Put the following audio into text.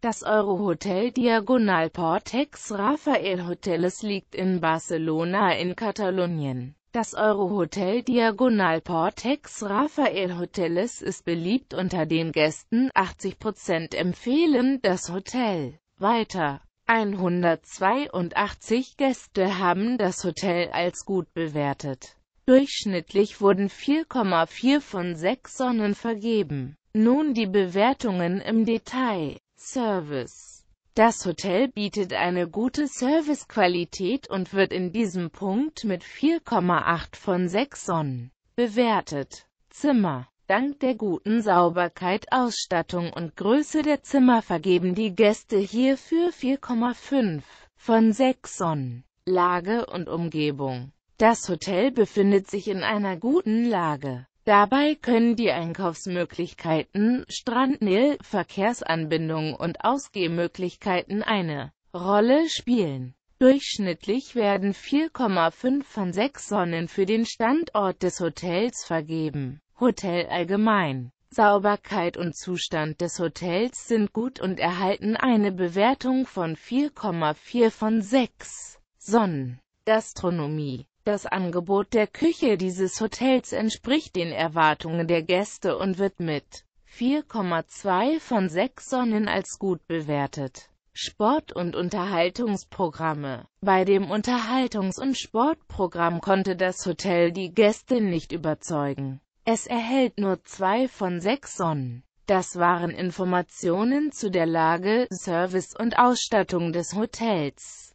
Das Eurohotel Diagonal Portex Rafael Hoteles liegt in Barcelona in Katalonien. Das Eurohotel Diagonal Portex Rafael Hoteles ist beliebt unter den Gästen, 80% empfehlen das Hotel. Weiter. 182 Gäste haben das Hotel als gut bewertet. Durchschnittlich wurden 4,4 von 6 Sonnen vergeben. Nun die Bewertungen im Detail. Service. Das Hotel bietet eine gute Servicequalität und wird in diesem Punkt mit 4,8 von 6 Sonnen bewertet. Zimmer Dank der guten Sauberkeit, Ausstattung und Größe der Zimmer vergeben die Gäste hierfür 4,5 von 6 Sonnen. Lage und Umgebung Das Hotel befindet sich in einer guten Lage. Dabei können die Einkaufsmöglichkeiten, Strandnähe, Verkehrsanbindungen und Ausgehmöglichkeiten eine Rolle spielen. Durchschnittlich werden 4,5 von 6 Sonnen für den Standort des Hotels vergeben. Hotel allgemein. Sauberkeit und Zustand des Hotels sind gut und erhalten eine Bewertung von 4,4 von 6 Sonnen. Gastronomie das Angebot der Küche dieses Hotels entspricht den Erwartungen der Gäste und wird mit 4,2 von 6 Sonnen als gut bewertet. Sport- und Unterhaltungsprogramme Bei dem Unterhaltungs- und Sportprogramm konnte das Hotel die Gäste nicht überzeugen. Es erhält nur 2 von 6 Sonnen. Das waren Informationen zu der Lage, Service und Ausstattung des Hotels.